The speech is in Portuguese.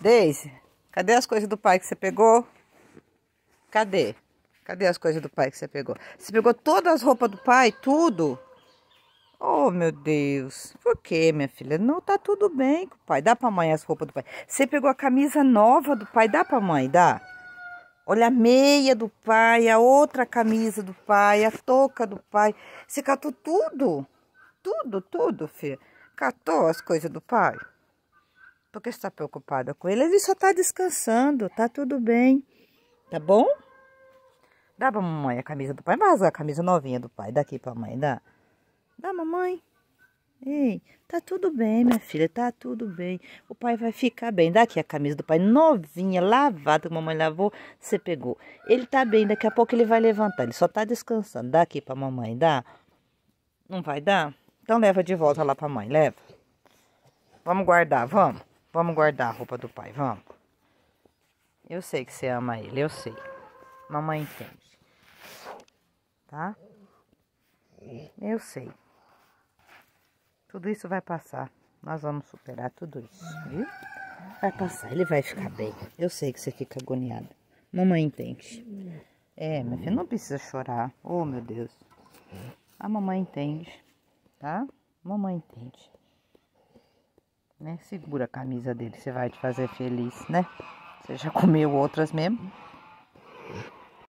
Deise, cadê as coisas do pai que você pegou? Cadê? Cadê as coisas do pai que você pegou? Você pegou todas as roupas do pai, tudo? Oh, meu Deus. Por que, minha filha? Não tá tudo bem com o pai. Dá pra mãe as roupas do pai. Você pegou a camisa nova do pai, dá pra mãe, dá? Olha a meia do pai, a outra camisa do pai, a touca do pai. Você catou tudo? Tudo, tudo, filha. Catou as coisas do pai? que está preocupada com ele. Ele só está descansando, tá tudo bem, tá bom? Dá pra mamãe a camisa do pai, mas a camisa novinha do pai, daqui pra mãe, dá. Dá, mamãe. Ei, tá tudo bem, minha filha, tá tudo bem. O pai vai ficar bem. Daqui a camisa do pai, novinha, lavada, que mamãe lavou, você pegou. Ele tá bem, daqui a pouco ele vai levantar, ele só tá descansando. Dá aqui pra mamãe, dá? Não vai dar? Então leva de volta lá pra mãe, leva. Vamos guardar, vamos. Vamos guardar a roupa do pai, vamos. Eu sei que você ama ele, eu sei. Mamãe entende. Tá? Eu sei. Tudo isso vai passar. Nós vamos superar tudo isso, viu? Vai passar, ele vai ficar bem. Eu sei que você fica agoniada. Mamãe entende. É, minha filha, não precisa chorar. Oh, meu Deus. A mamãe entende, tá? Mamãe entende né? Segura a camisa dele, você vai te fazer feliz, né? Você já comeu outras mesmo?